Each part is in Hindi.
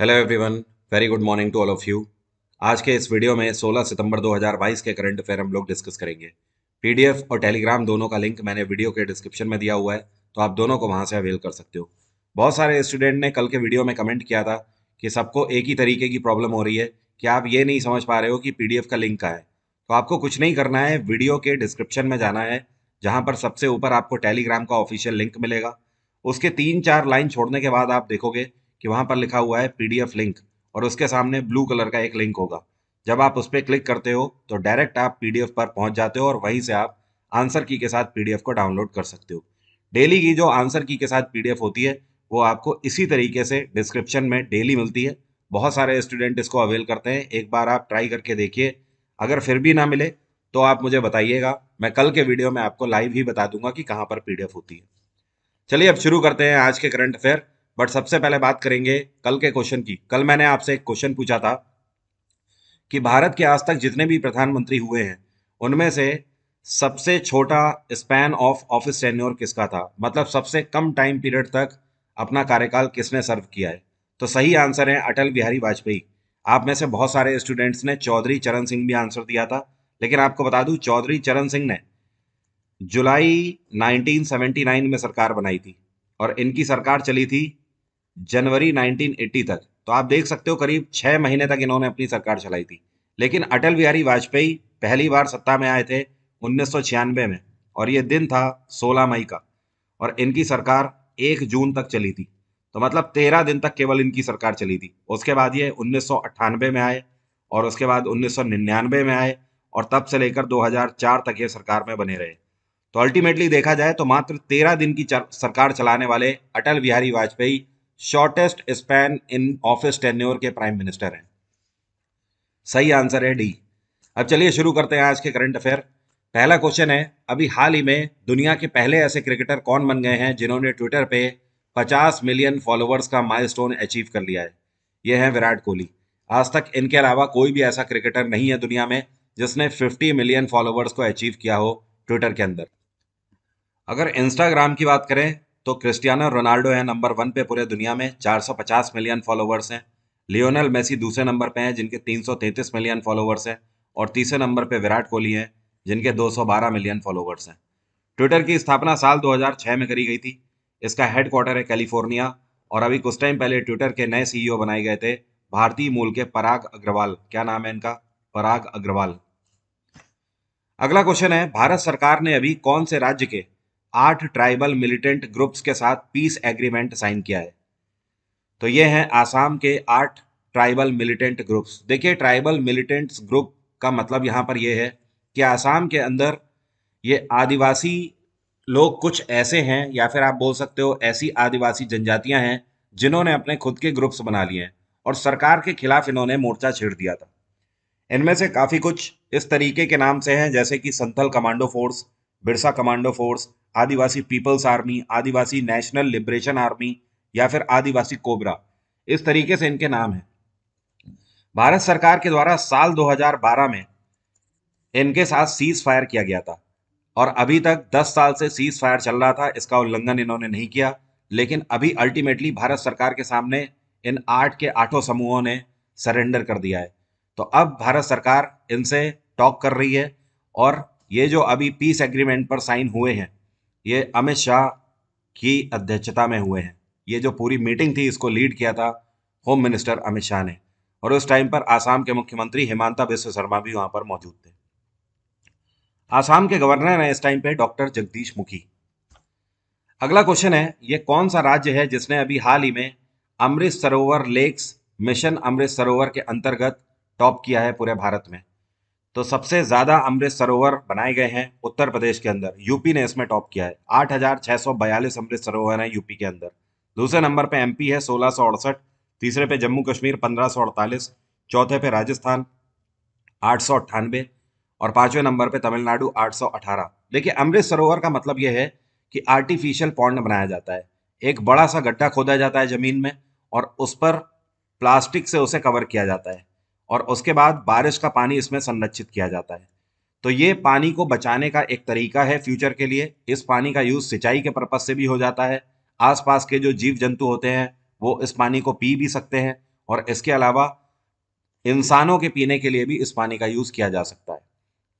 hello everyone very good morning to all of you आज के इस वीडियो में 16 सितंबर 2022 के करंट अफेयर हम लोग डिस्कस करेंगे पीडीएफ और टेलीग्राम दोनों का लिंक मैंने वीडियो के डिस्क्रिप्शन में दिया हुआ है तो आप दोनों को वहां से अवेल कर सकते हो बहुत सारे स्टूडेंट ने कल के वीडियो में कमेंट किया था कि सबको एक ही तरीके की प्रॉब्लम हो रही है कि आप ये नहीं समझ पा रहे हो कि पी का लिंक का है तो आपको कुछ नहीं करना है वीडियो के डिस्क्रिप्शन में जाना है जहाँ पर सबसे ऊपर आपको टेलीग्राम का ऑफिशियल लिंक मिलेगा उसके तीन चार लाइन छोड़ने के बाद आप देखोगे कि वहां पर लिखा हुआ है पीडीएफ लिंक और उसके सामने ब्लू कलर का एक लिंक होगा जब आप उस पर क्लिक करते हो तो डायरेक्ट आप पीडीएफ पर पहुंच जाते हो और वहीं से आप आंसर की के साथ पीडीएफ को डाउनलोड कर सकते हो डेली की जो आंसर की के साथ पीडीएफ होती है वो आपको इसी तरीके से डिस्क्रिप्शन में डेली मिलती है बहुत सारे स्टूडेंट इसको अवेल करते हैं एक बार आप ट्राई करके देखिए अगर फिर भी ना मिले तो आप मुझे बताइएगा मैं कल के वीडियो में आपको लाइव ही बता दूंगा कि कहाँ पर पीडीएफ होती है चलिए अब शुरू करते हैं आज के करंट अफेयर बट सबसे पहले बात करेंगे कल के क्वेश्चन की कल मैंने आपसे एक क्वेश्चन पूछा था कि भारत के आज तक जितने भी प्रधानमंत्री हुए हैं उनमें से सबसे छोटा स्पैन ऑफ ऑफिस टेन्योर किसका था मतलब सबसे कम टाइम पीरियड तक अपना कार्यकाल किसने सर्व किया है तो सही आंसर है अटल बिहारी वाजपेयी आप में से बहुत सारे स्टूडेंट्स ने चौधरी चरण सिंह भी आंसर दिया था लेकिन आपको बता दूं चौधरी चरण सिंह ने जुलाई 1979 में सरकार बनाई थी और इनकी सरकार चली थी जनवरी 1980 तक तो आप देख सकते हो करीब छह महीने तक इन्होंने अपनी सरकार चलाई थी लेकिन अटल बिहारी वाजपेयी पहली बार सत्ता में आए थे उन्नीस में और ये दिन था 16 मई का और इनकी सरकार 1 जून तक चली थी तो मतलब 13 दिन तक केवल इनकी सरकार चली थी उसके बाद ये उन्नीस में आए और उसके बाद उन्नीस में आए और तब से लेकर 2004 तक ये सरकार में बने रहे तो अल्टीमेटली देखा जाए तो मात्र 13 दिन की सरकार चलाने वाले Atal Bihari Vajpayee shortest span in office tenure के प्राइम मिनिस्टर हैं सही आंसर है डी अब चलिए शुरू करते हैं आज के करंट अफेयर पहला क्वेश्चन है अभी हाल ही में दुनिया के पहले ऐसे क्रिकेटर कौन बन गए हैं जिन्होंने ट्विटर पे 50 मिलियन फॉलोअर्स का माइलस्टोन अचीव कर लिया है ये है विराट कोहली आज तक इनके अलावा कोई भी ऐसा क्रिकेटर नहीं है दुनिया में जिसने 50 मिलियन फॉलोअर्स को अचीव किया हो ट्विटर के अंदर अगर इंस्टाग्राम की बात करें तो क्रिस्टियानो रोनाल्डो है नंबर वन पे पूरे दुनिया में 450 मिलियन फॉलोवर्स हैं लियोनल मेसी दूसरे नंबर पे हैं जिनके 333 मिलियन फॉलोवर्स हैं और तीसरे नंबर पे विराट कोहली हैं जिनके 212 मिलियन फॉलोवर्स हैं ट्विटर की स्थापना साल 2006 में करी गई थी इसका हेड क्वार्टर है कैलिफोर्निया और अभी कुछ टाइम पहले ट्विटर के नए सी e बनाए गए थे भारतीय मूल के पराग अग्रवाल क्या नाम है इनका पराग अग्रवाल अगला क्वेश्चन है भारत सरकार ने अभी कौन से राज्य के आठ ट्राइबल मिलिटेंट ग्रुप्स के साथ पीस एग्रीमेंट साइन किया है तो ये हैं आसाम के आठ ट्राइबल मिलिटेंट ग्रुप्स देखिए ट्राइबल मिलिटेंट्स ग्रुप का मतलब यहाँ पर यह है कि आसाम के अंदर ये आदिवासी लोग कुछ ऐसे हैं या फिर आप बोल सकते हो ऐसी आदिवासी जनजातियां हैं जिन्होंने अपने खुद के ग्रुप्स बना लिए हैं और सरकार के खिलाफ इन्होंने मोर्चा छेड़ दिया था इनमें से काफ़ी कुछ इस तरीके के नाम से हैं जैसे कि Santhal commando force Birsa commando force Adivasi people's army Adivasi national liberation army या फिर आदिवासी कोबरा इस तरीके से इनके नाम हैं भारत सरकार के द्वारा साल 2012 में इनके साथ सीज फायर किया गया था और अभी तक 10 साल से सीज फायर चल रहा था इसका उल्लंघन इन्होंने नहीं किया लेकिन अभी अल्टीमेटली भारत सरकार के सामने इन आठ के आठों समूहों ने सरेंडर कर दिया है तो अब भारत सरकार इनसे टॉक कर रही है और ये जो अभी पीस एग्रीमेंट पर साइन हुए हैं ये अमित शाह की अध्यक्षता में हुए हैं ये जो पूरी मीटिंग थी इसको लीड किया था होम मिनिस्टर अमित शाह ने और उस टाइम पर आसाम के मुख्यमंत्री हिमांता बिश्व शर्मा भी वहाँ पर मौजूद थे आसाम के गवर्नर हैं इस टाइम पे डॉक्टर जगदीश मुखी अगला क्वेश्चन है ये कौन सा राज्य है जिसने अभी हाल ही में अमृत सरोवर लेक्स मिशन अमृत सरोवर के अंतर्गत टॉप किया है पूरे भारत में तो सबसे ज्यादा अमृत सरोवर बनाए गए हैं उत्तर प्रदेश के अंदर यूपी ने इसमें टॉप किया है आठ हजार छह सौ बयालीस अमृत सरोवर हैं यूपी के अंदर दूसरे नंबर पे एमपी है सोलह सौ अड़सठ तीसरे पे जम्मू कश्मीर पंद्रह सौ अड़तालीस चौथे पे राजस्थान आठ सौ अट्ठानबे और पांचवें नंबर पे तमिलनाडु आठ सौ अठारह देखिये अमृत सरोवर का मतलब यह है कि आर्टिफिशियल पॉन्ड बनाया जाता है एक बड़ा सा गड्ढा खोदा जाता है जमीन में और उस पर प्लास्टिक से उसे कवर किया जाता है और उसके बाद बारिश का पानी इसमें संरक्षित किया जाता है तो ये पानी को बचाने का एक तरीका है फ्यूचर के लिए इस पानी का यूज़ सिंचाई के पर्पज़ से भी हो जाता है आसपास के जो जीव जंतु होते हैं वो इस पानी को पी भी सकते हैं और इसके अलावा इंसानों के पीने के लिए भी इस पानी का यूज़ किया जा सकता है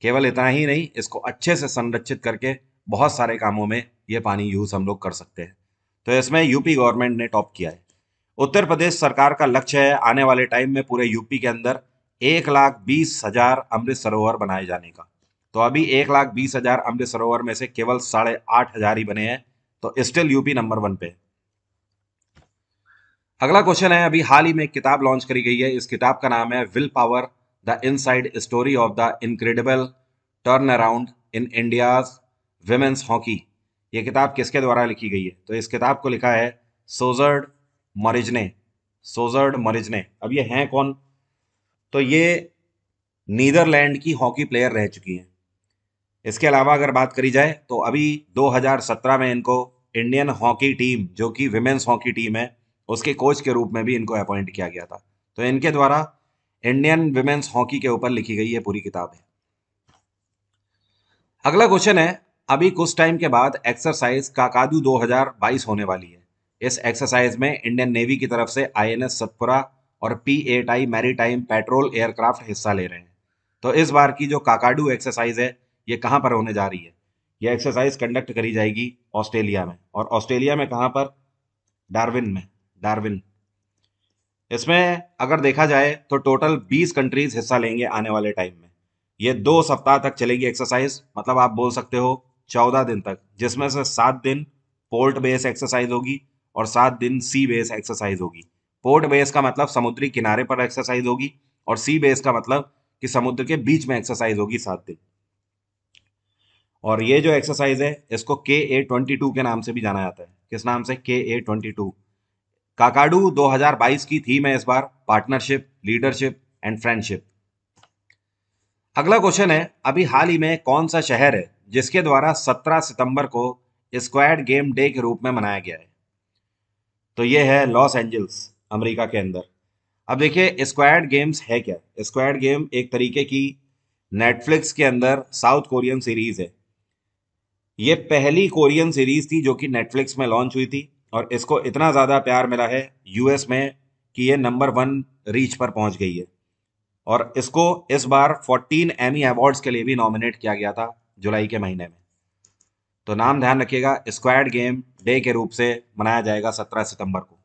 केवल इतना ही नहीं इसको अच्छे से संरक्षित करके बहुत सारे कामों में ये पानी यूज़ हम लोग कर सकते हैं तो इसमें यूपी गवर्नमेंट ने टॉप किया है उत्तर प्रदेश सरकार का लक्ष्य है आने वाले टाइम में पूरे यूपी के अंदर एक लाख बीस हजार अमृत सरोवर बनाए जाने का तो अभी एक लाख बीस हजार अमृत सरोवर में से केवल साढ़े आठ हजार ही बने हैं तो स्टिल यूपी नंबर वन पे अगला क्वेश्चन है अभी हाल ही में एक किताब लॉन्च करी गई है इस किताब का नाम है will power the inside story of the incredible turn around in India women's hockey ये किताब किसके द्वारा लिखी गई है तो इस किताब को लिखा है सोजर्ड मरिजने सोजर्ड मरिजने अब ये हैं कौन तो ये नीदरलैंड की हॉकी प्लेयर रह चुकी हैं इसके अलावा अगर बात करी जाए तो अभी 2017 में इनको इंडियन हॉकी टीम जो कि विमेंस हॉकी टीम है उसके कोच के रूप में भी इनको अपॉइंट किया गया था तो इनके द्वारा इंडियन विमेंस हॉकी के ऊपर लिखी गई है पूरी किताब है अगला क्वेश्चन है अभी कुछ टाइम के बाद एक्सरसाइज काकादू 2022 होने वाली है इस एक्सरसाइज में इंडियन नेवी की तरफ से आई एन एस सतपुरा और P eight I time patrol aircraft हिस्सा ले रहे हैं तो इस बार की जो काकाडू एक्सरसाइज है ये कहाँ पर होने जा रही है ये एक्सरसाइज कंडक्ट करी जाएगी ऑस्ट्रेलिया में और ऑस्ट्रेलिया में कहाँ पर डार्विन में डार्विन इसमें अगर देखा जाए तो टोटल 20 कंट्रीज हिस्सा लेंगे आने वाले टाइम में ये दो सप्ताह तक चलेगी एक्सरसाइज मतलब आप बोल सकते हो चौदह दिन तक जिसमें से सात दिन पोर्ट बेस एक्सरसाइज होगी और सात दिन सी बेस एक्सरसाइज होगी पोर्ट बेस का मतलब समुद्री किनारे पर एक्सरसाइज होगी और सी बेस का मतलब कि समुद्र के बीच में एक्सरसाइज होगी सात दिन और ये जो एक्सरसाइज है इसको के ए ट्वेंटी टू के नाम से भी जाना जाता है किस नाम से के ए ट्वेंटी टू काकाडू बाईस की थीम है इस बार पार्टनरशिप लीडरशिप एंड फ्रेंडशिप अगला क्वेश्चन है अभी हाल ही में कौन सा शहर है जिसके द्वारा 17 सितंबर को स्क्वाड गेम डे के रूप में मनाया गया है तो ये है लॉस एंजल्स अमेरिका के अंदर अब देखिए स्क्वाड गेम्स है क्या स्क्वाड गेम एक तरीके की नेटफ्लिक्स के अंदर साउथ कोरियन सीरीज़ है ये पहली कोरियन सीरीज़ थी जो कि नेटफ्लिक्स में लॉन्च हुई थी और इसको इतना ज़्यादा प्यार मिला है यूएस में कि ये नंबर वन रीच पर पहुंच गई है और इसको इस बार 14 एमी अवार्ड्स के लिए भी नॉमिनेट किया गया था जुलाई के महीने में तो नाम ध्यान रखिएगा स्क्वाड गेम डे के रूप से मनाया जाएगा सत्रह सितंबर को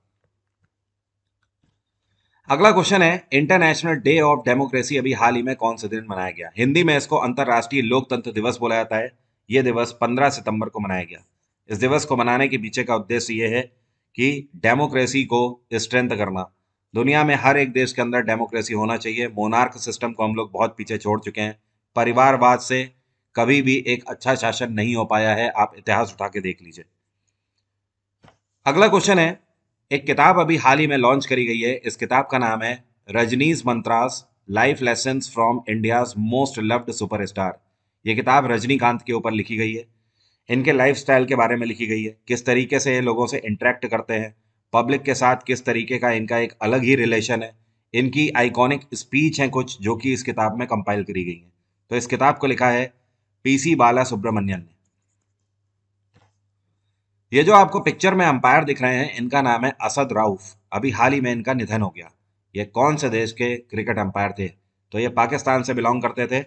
अगला क्वेश्चन है इंटरनेशनल डे ऑफ डेमोक्रेसी अभी हाल ही में कौन से दिन मनाया गया हिंदी में इसको अंतर्राष्ट्रीय लोकतंत्र दिवस बोला जाता है ये दिवस 15 सितंबर को मनाया गया इस दिवस को मनाने के पीछे का उद्देश्य ये है कि डेमोक्रेसी को स्ट्रेंथ करना दुनिया में हर एक देश के अंदर डेमोक्रेसी होना चाहिए मोनार्क सिस्टम को हम लोग बहुत पीछे छोड़ चुके हैं परिवारवाद से कभी भी एक अच्छा शासन नहीं हो पाया है आप इतिहास उठा के देख लीजिए अगला क्वेश्चन है एक किताब अभी हाल ही में लॉन्च करी गई है इस किताब का नाम है Rajini's mantras life lesson from India most loved superstar ये किताब रजनीकांत के ऊपर लिखी गई है इनके लाइफ के बारे में लिखी गई है किस तरीके से ये लोगों से इंटरेक्ट करते हैं पब्लिक के साथ किस तरीके का इनका एक अलग ही रिलेशन है इनकी आइकॉनिक स्पीच हैं कुछ जो कि इस किताब में कंपाइल करी गई हैं तो इस किताब को लिखा है पीसी बाला सुब्रमण्यन ने ये जो आपको पिक्चर में अंपायर दिख रहे हैं इनका नाम है असद राउफ अभी हाल ही में इनका निधन हो गया ये कौन से देश के क्रिकेट अंपायर थे तो ये पाकिस्तान से बिलोंग करते थे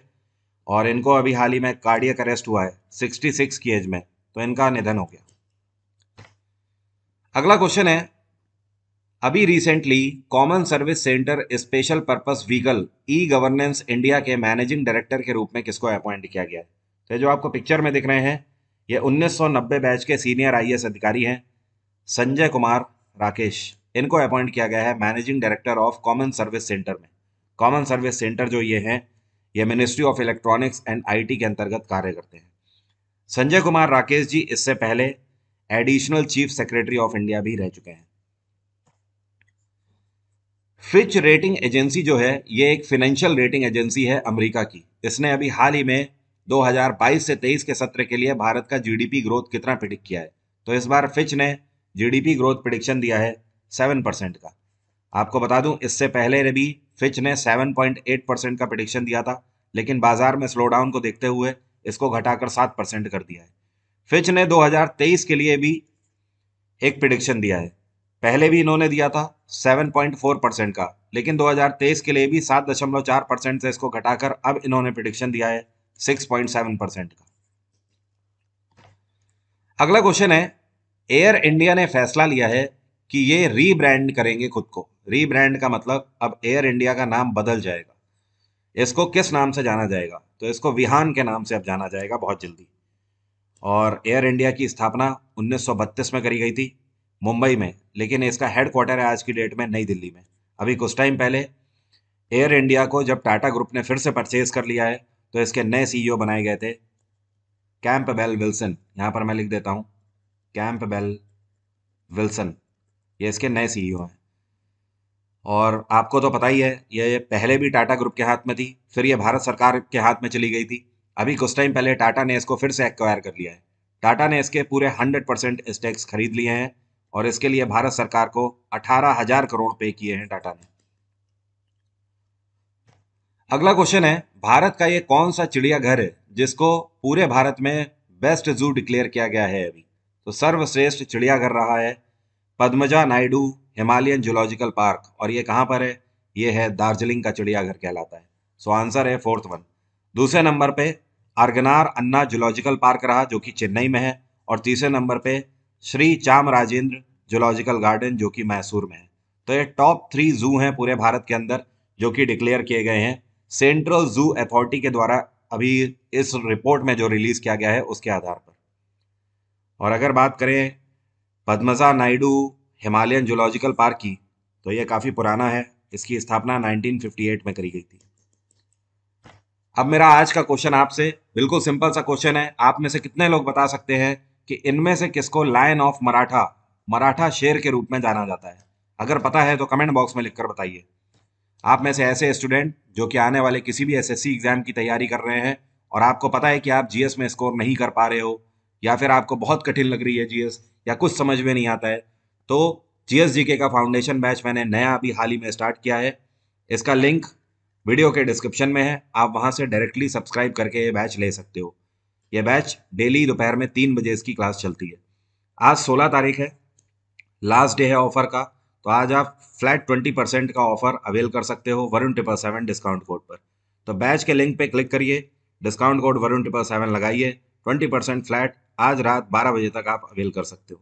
और इनको अभी हाल ही में कार्डियक अरेस्ट हुआ है 66 की एज में तो इनका निधन हो गया अगला क्वेश्चन है अभी recently common service centre special purpose vehicle E governance India के मैनेजिंग डायरेक्टर के रूप में किसको अपॉइंट किया गया है तो ये जो आपको पिक्चर में दिख रहे हैं ये 1990 बैच के सीनियर आईएएस अधिकारी हैं संजय कुमार राकेश इनको अपॉइंट किया गया है managing director of common service centre में कॉमन सर्विस सेंटर जो ये हैं ये ministry of electronics and IT के अंतर्गत कार्य करते हैं संजय कुमार राकेश जी इससे पहले additional chief secretary of India भी रह चुके हैं फिच रेटिंग एजेंसी जो है ये एक फिनेंशियल रेटिंग एजेंसी है अमेरिका की इसने अभी हाल ही में 2022 से 23 के सत्र के लिए भारत का जीडीपी ग्रोथ कितना प्रिडिक्ट किया है तो इस बार फिच ने जीडीपी ग्रोथ प्रिडिक्शन दिया है 7 परसेंट का आपको बता दूं इससे पहले भी फिच ने 7.8 परसेंट का प्रिडिक्शन दिया था लेकिन बाजार में स्लो डाउन को देखते हुए इसको घटाकर सात परसेंट कर दिया है फिच ने 2023 के लिए भी एक प्रिडिक्शन दिया है पहले भी इन्होंने दिया था 7.4 परसेंट का लेकिन 2023 के लिए भी 7.4 परसेंट से इसको घटाकर अब इन्होंने प्रिडिक्शन दिया है 6.7 परसेंट का अगला क्वेश्चन है एयर इंडिया ने फैसला लिया है कि ये रीब्रांड करेंगे खुद को रीब्रांड का मतलब अब एयर इंडिया का नाम बदल जाएगा इसको किस नाम से जाना जाएगा तो इसको विहान के नाम से अब जाना जाएगा बहुत जल्दी और एयर इंडिया की स्थापना 1932 में करी गई थी मुंबई में लेकिन इसका हेड क्वार्टर है आज की डेट में नई दिल्ली में अभी कुछ टाइम पहले एयर इंडिया को जब टाटा ग्रुप ने फिर से परचेज कर लिया है तो इसके नए सीईओ e बनाए गए थे कैंप बेल विल्सन यहाँ पर मैं लिख देता हूँ कैंप बेल विल्सन ये इसके नए सीईओ e हैं और आपको तो पता ही है ये पहले भी टाटा ग्रुप के हाथ में थी फिर ये भारत सरकार के हाथ में चली गई थी अभी कुछ टाइम पहले टाटा ने इसको फिर से एक्वायर कर लिया है टाटा ने इसके पूरे 100 परसेंट स्टेक्स खरीद लिए हैं और इसके लिए भारत सरकार को अठारह हजार करोड़ पे किए हैं टाटा ने अगला क्वेश्चन है भारत का ये कौन सा चिड़ियाघर है जिसको पूरे भारत में बेस्ट जू डिक्लेयर किया गया है अभी तो सर्वश्रेष्ठ चिड़ियाघर रहा है Padmaja Naidu Himalayan zoological park और ये कहाँ पर है ये है दार्जिलिंग का चिड़ियाघर कहलाता है सो आंसर है फोर्थ वन दूसरे नंबर पे अर्गनार अन्ना जूलॉजिकल पार्क रहा जो कि चेन्नई में है और तीसरे नंबर पे श्री चाम राजेंद्र जूलॉजिकल गार्डन जो कि मैसूर में है तो ये टॉप थ्री जू हैं पूरे भारत के अंदर जो कि डिक्लेयर किए गए हैं सेंट्रल जू अथॉरिटी के द्वारा अभी इस रिपोर्ट में जो रिलीज किया गया है उसके आधार पर और अगर बात करें Padmaja Naidu Himalayan zoological park की तो यह काफ़ी पुराना है इसकी स्थापना 1958 में करी गई थी अब मेरा आज का क्वेश्चन आपसे बिल्कुल सिंपल सा क्वेश्चन है आप में से कितने लोग बता सकते हैं कि इनमें से किसको लायन ऑफ मराठा मराठा शेर के रूप में जाना जाता है अगर पता है तो कमेंट बॉक्स में लिखकर बताइए आप में से ऐसे स्टूडेंट जो कि आने वाले किसी भी एसएससी एग्जाम की तैयारी कर रहे हैं और आपको पता है कि आप जीएस में स्कोर नहीं कर पा रहे हो या फिर आपको बहुत कठिन लग रही है जीएस या कुछ समझ में नहीं आता है तो जीएस जीके का फाउंडेशन बैच मैंने नया अभी हाल ही में स्टार्ट किया है इसका लिंक वीडियो के डिस्क्रिप्शन में है आप वहाँ से डायरेक्टली सब्सक्राइब करके ये बैच ले सकते हो यह बैच डेली दोपहर में तीन बजे इसकी क्लास चलती है आज सोलह तारीख है लास्ट डे है ऑफर का तो आज आप फ्लैट ट्वेंटी परसेंट का ऑफर अवेल कर सकते हो Varun triple seven discount code पर तो बैच के लिंक पे क्लिक करिए discount code Varun triple seven लगाइए ट्वेंटी परसेंट फ्लैट आज रात बारह बजे तक आप अवेल कर सकते हो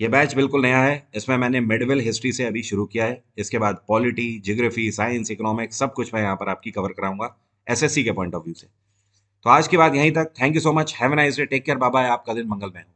ये बैच बिल्कुल नया है इसमें मैंने मेडिवल हिस्ट्री से अभी शुरू किया है इसके बाद पॉलिटी जियोग्राफी साइंस इकोनॉमिक्स सब कुछ मैं यहाँ पर आपकी कवर कराऊंगा एसएससी के पॉइंट ऑफ व्यू से तो आज की बात यहीं तक thank you so much have nice day take care बाबा आपका दिन मंगलमय हो